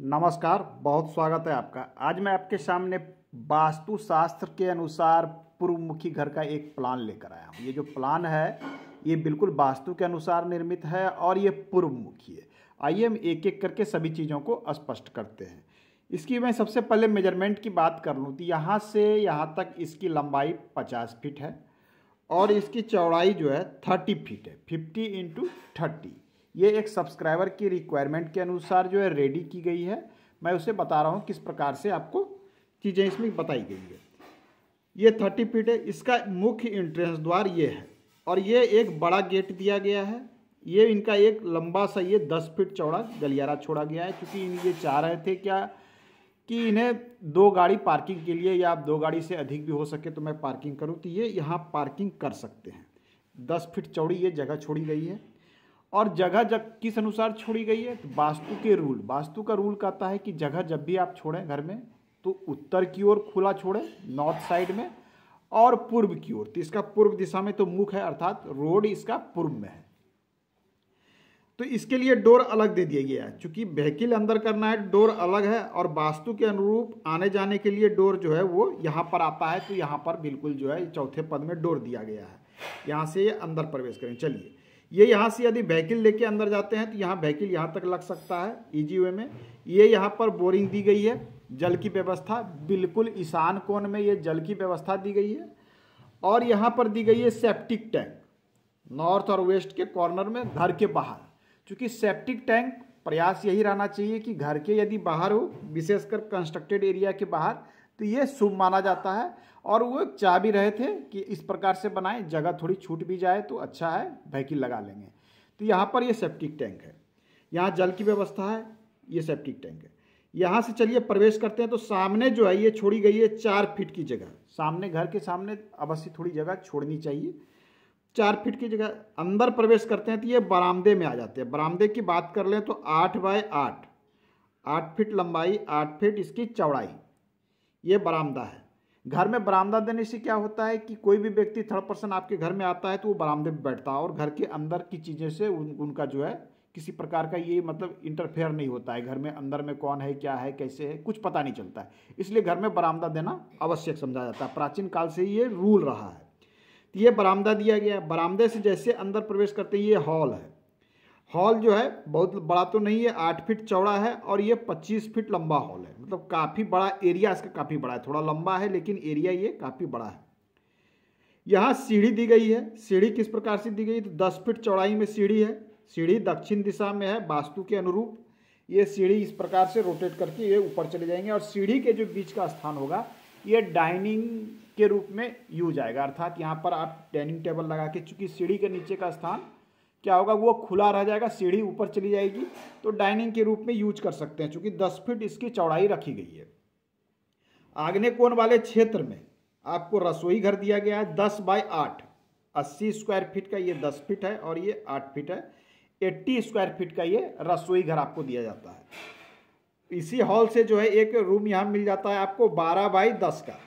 नमस्कार बहुत स्वागत है आपका आज मैं आपके सामने वास्तु शास्त्र के अनुसार पूर्वमुखी घर का एक प्लान लेकर आया हूँ ये जो प्लान है ये बिल्कुल वास्तु के अनुसार निर्मित है और ये पूर्वमुखी है आइए हम एक एक करके सभी चीज़ों को स्पष्ट करते हैं इसकी मैं सबसे पहले मेजरमेंट की बात कर लूँ तो यहाँ से यहाँ तक इसकी लंबाई पचास फीट है और इसकी चौड़ाई जो है थर्टी फीट है फिफ्टी इंटू थर्टी ये एक सब्सक्राइबर की रिक्वायरमेंट के अनुसार जो है रेडी की गई है मैं उसे बता रहा हूँ किस प्रकार से आपको चीज़ें इसमें बताई गई है ये थर्टी फीट है इसका मुख्य इंट्रेंस द्वार ये है और ये एक बड़ा गेट दिया गया है ये इनका एक लंबा सा ये दस फीट चौड़ा गलियारा छोड़ा गया है क्योंकि ये चाह रहे थे क्या कि इन्हें दो गाड़ी पार्किंग के लिए या आप दो गाड़ी से अधिक भी हो सके तो मैं पार्किंग करूँ तो ये यहाँ पार्किंग कर सकते हैं दस फीट चौड़ी ये जगह छोड़ी गई है और जगह जब किस अनुसार छोड़ी गई है तो वास्तु के रूल वास्तु का रूल कहता है कि जगह जब भी आप छोड़ें घर में तो उत्तर की ओर खुला छोड़ें नॉर्थ साइड में और पूर्व की ओर तो इसका पूर्व दिशा में तो मुख है अर्थात रोड इसका पूर्व में है तो इसके लिए डोर अलग दे दिया गया है चूँकि व्हीकिल अंदर करना है डोर अलग है और वास्तु के अनुरूप आने जाने के लिए डोर जो है वो यहाँ पर आता है तो यहाँ पर बिल्कुल जो है चौथे पद में डोर दिया गया है यहाँ से ये अंदर प्रवेश करें चलिए ये यहाँ से यदि वहकिल लेके अंदर जाते हैं तो यहाँ वहकिल यहाँ तक लग सकता है ईजी वे में ये यहाँ पर बोरिंग दी गई है जल की व्यवस्था बिल्कुल ईशान कोण में ये जल की व्यवस्था दी गई है और यहाँ पर दी गई है सेप्टिक टैंक नॉर्थ और वेस्ट के कॉर्नर में घर के बाहर क्योंकि सेप्टिक टैंक प्रयास यही रहना चाहिए कि घर के यदि बाहर हो विशेषकर कंस्ट्रक्टेड एरिया के बाहर तो ये शुभ माना जाता है और वो चाह भी रहे थे कि इस प्रकार से बनाएं जगह थोड़ी छूट भी जाए तो अच्छा है भैकिल लगा लेंगे तो यहाँ पर ये सेप्टिक टैंक है यहाँ जल की व्यवस्था है ये सेप्टिक टैंक है यहाँ से चलिए प्रवेश करते हैं तो सामने जो है ये छोड़ी गई है चार फीट की जगह सामने घर के सामने अवश्य थोड़ी जगह छोड़नी चाहिए चार फीट की जगह अंदर प्रवेश करते हैं तो ये बरामदे में आ जाते हैं बरामदे की बात कर लें तो आठ बाय आठ आठ फीट लंबाई आठ फीट इसकी चौड़ाई ये बरामदा है घर में बरामदा देने से क्या होता है कि कोई भी व्यक्ति थर्ड पर्सन आपके घर में आता है तो वो बरामदे में बैठता है और घर के अंदर की चीज़ें से उन, उनका जो है किसी प्रकार का ये मतलब इंटरफेयर नहीं होता है घर में अंदर में कौन है क्या है कैसे है कुछ पता नहीं चलता है इसलिए घर में बरामदा देना आवश्यक समझा जाता है प्राचीन काल से ये रूल रहा है तो ये बरामदा दिया गया है बरामदे से जैसे अंदर प्रवेश करते हैं ये हॉल है हॉल जो है बहुत बड़ा तो नहीं है आठ फीट चौड़ा है और ये पच्चीस फीट लंबा हॉल है मतलब काफ़ी बड़ा एरिया इसका काफ़ी बड़ा है थोड़ा लंबा है लेकिन एरिया ये काफ़ी बड़ा है यहाँ सीढ़ी दी गई है सीढ़ी किस प्रकार से दी गई तो दस फीट चौड़ाई में सीढ़ी है सीढ़ी दक्षिण दिशा में है वास्तु के अनुरूप ये सीढ़ी इस प्रकार से रोटेट करके ये ऊपर चले जाएंगे और सीढ़ी के जो बीच का स्थान होगा ये डाइनिंग के रूप में यूज आएगा अर्थात यहाँ पर आप डाइनिंग टेबल लगा के चूँकि सीढ़ी के नीचे का स्थान क्या होगा वो खुला रह जाएगा सीढ़ी ऊपर चली जाएगी तो डाइनिंग के रूप में यूज कर सकते हैं चूंकि दस फीट इसकी चौड़ाई रखी गई है आग्ने कोण वाले क्षेत्र में आपको रसोई घर दिया गया है दस बाय आठ अस्सी स्क्वायर फीट का ये दस फीट है और ये आठ फीट है एट्टी स्क्वायर फीट का ये रसोई घर आपको दिया जाता है इसी हॉल से जो है एक रूम यहाँ मिल जाता है आपको बारह बाई दस का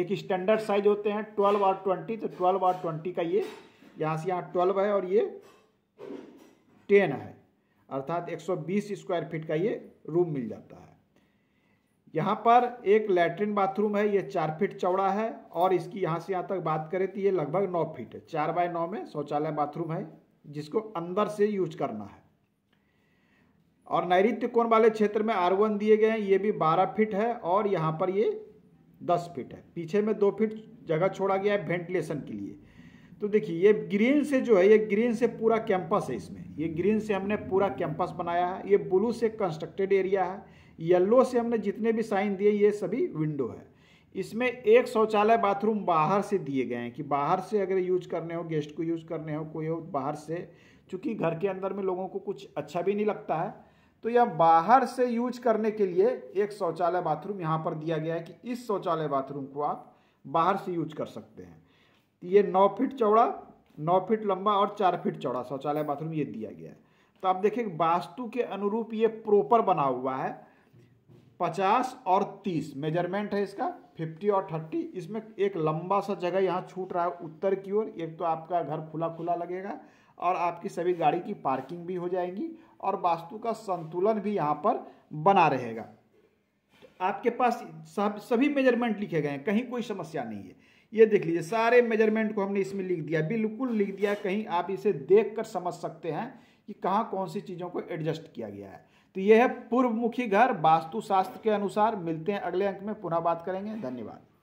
एक स्टैंडर्ड साइज होते हैं ट्वेल्व और ट्वेंटी तो ट्वेल्व और ट्वेंटी का ये यहाँ से यहाँ ट्वेल्व है और ये टेन है अर्थात 120 स्क्वायर फीट का ये रूम मिल जाता है यहाँ पर एक लैट्रिन बाथरूम है ये चार फीट चौड़ा है और इसकी यहाँ से यहाँ तक बात करें तो ये लगभग नौ फीट है चार बाय नौ में शौचालय बाथरूम है जिसको अंदर से यूज करना है और नैरित्य कोण वाले क्षेत्र में आर वन दिए गए हैं ये भी बारह फीट है और यहाँ पर ये दस फीट है पीछे में दो फीट जगह छोड़ा गया है वेंटिलेशन के लिए तो देखिए ये ग्रीन से जो है ये ग्रीन से पूरा कैंपस है इसमें ये ग्रीन से हमने पूरा कैंपस बनाया है ये ब्लू से कंस्ट्रक्टेड एरिया है येल्लो से हमने जितने भी साइन दिए ये सभी विंडो है इसमें एक शौचालय बाथरूम बाहर से दिए गए हैं कि बाहर से अगर यूज करने हो गेस्ट को यूज करने हो कोई हो बाहर से चूँकि घर के अंदर में लोगों को कुछ अच्छा भी नहीं लगता है तो यह बाहर से यूज करने के लिए एक शौचालय बाथरूम यहाँ पर दिया गया है कि इस शौचालय बाथरूम को आप बाहर से यूज कर सकते हैं ये नौ फिट चौड़ा नौ फिट लंबा और चार फिट चौड़ा शौचालय बाथरूम ये दिया गया है तो आप देखिए वास्तु के अनुरूप ये प्रॉपर बना हुआ है पचास और तीस मेजरमेंट है इसका फिफ्टी और थर्टी इसमें एक लंबा सा जगह यहाँ छूट रहा है उत्तर की ओर एक तो आपका घर खुला खुला लगेगा और आपकी सभी गाड़ी की पार्किंग भी हो जाएगी और वास्तु का संतुलन भी यहाँ पर बना रहेगा आपके पास सब सभी मेजरमेंट लिखे गए हैं कहीं कोई समस्या नहीं है ये देख लीजिए सारे मेजरमेंट को हमने इसमें लिख दिया बिल्कुल लिख दिया कहीं आप इसे देख कर समझ सकते हैं कि कहाँ कौन सी चीज़ों को एडजस्ट किया गया है तो यह है पूर्वमुखी घर वास्तुशास्त्र के अनुसार मिलते हैं अगले अंक में पुनः बात करेंगे धन्यवाद